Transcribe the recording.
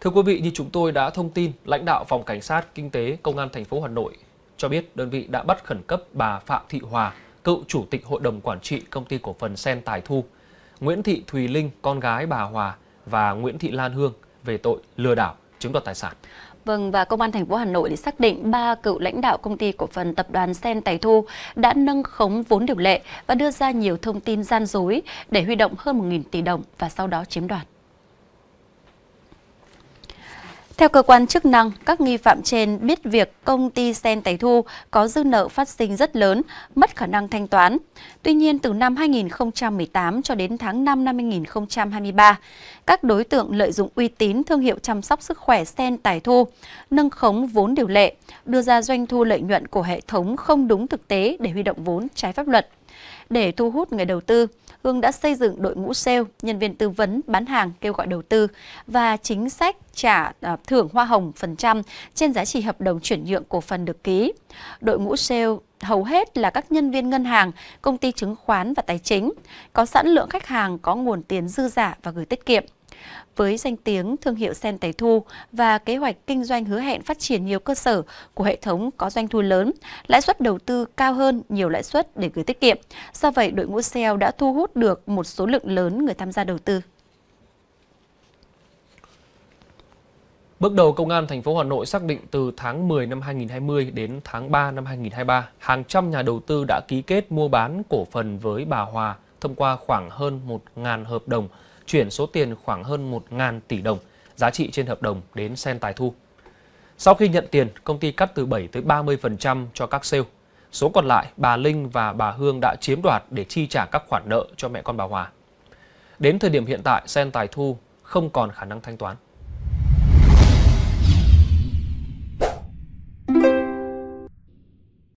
Thưa quý vị, như chúng tôi đã thông tin, lãnh đạo Phòng Cảnh sát Kinh tế Công an thành phố Hà Nội cho biết đơn vị đã bắt khẩn cấp bà Phạm Thị Hòa, cựu chủ tịch hội đồng quản trị công ty cổ phần Sen Tài Thu, Nguyễn Thị Thùy Linh, con gái bà Hòa và Nguyễn Thị Lan Hương về tội lừa đảo chiếm đoạt tài sản. Vâng và công an thành phố Hà Nội thì xác định ba cựu lãnh đạo công ty cổ phần tập đoàn Sen Tài Thu đã nâng khống vốn điều lệ và đưa ra nhiều thông tin gian dối để huy động hơn 1.000 tỷ đồng và sau đó chiếm đoạt. Theo cơ quan chức năng, các nghi phạm trên biết việc công ty Sen Tài Thu có dư nợ phát sinh rất lớn, mất khả năng thanh toán. Tuy nhiên, từ năm 2018 cho đến tháng 5 năm 2023, các đối tượng lợi dụng uy tín thương hiệu chăm sóc sức khỏe Sen Tài Thu, nâng khống vốn điều lệ, đưa ra doanh thu lợi nhuận của hệ thống không đúng thực tế để huy động vốn trái pháp luật. Để thu hút người đầu tư, Hương đã xây dựng đội ngũ sale, nhân viên tư vấn, bán hàng, kêu gọi đầu tư và chính sách trả à, thưởng hoa hồng phần trăm trên giá trị hợp đồng chuyển nhượng cổ phần được ký. Đội ngũ sale hầu hết là các nhân viên ngân hàng, công ty chứng khoán và tài chính, có sẵn lượng khách hàng có nguồn tiền dư giả và gửi tiết kiệm. Với danh tiếng thương hiệu sen tài Thu và kế hoạch kinh doanh hứa hẹn phát triển nhiều cơ sở của hệ thống có doanh thu lớn, lãi suất đầu tư cao hơn nhiều lãi suất để gửi tiết kiệm. Do vậy, đội ngũ sale đã thu hút được một số lượng lớn người tham gia đầu tư. Bước đầu, Công an thành phố Hà Nội xác định từ tháng 10 năm 2020 đến tháng 3 năm 2023, hàng trăm nhà đầu tư đã ký kết mua bán cổ phần với bà Hòa thông qua khoảng hơn 1.000 hợp đồng chuyển số tiền khoảng hơn 1.000 tỷ đồng giá trị trên hợp đồng đến sen tài thu. Sau khi nhận tiền, công ty cắt từ 7 tới 30% cho các sale. Số còn lại, bà Linh và bà Hương đã chiếm đoạt để chi trả các khoản nợ cho mẹ con bà Hòa. Đến thời điểm hiện tại, sen tài thu không còn khả năng thanh toán.